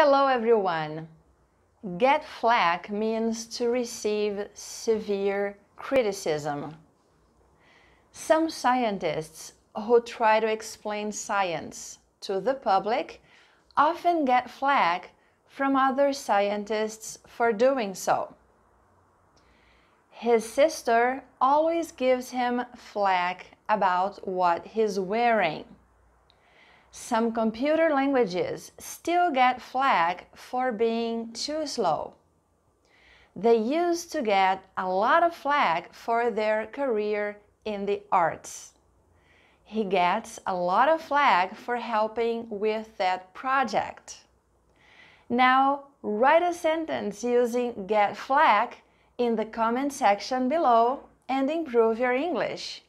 Hello everyone! Get flack means to receive severe criticism. Some scientists who try to explain science to the public often get flack from other scientists for doing so. His sister always gives him flack about what he's wearing some computer languages still get flagged for being too slow. They used to get a lot of flack for their career in the arts. He gets a lot of flack for helping with that project. Now, write a sentence using get flack in the comment section below and improve your English.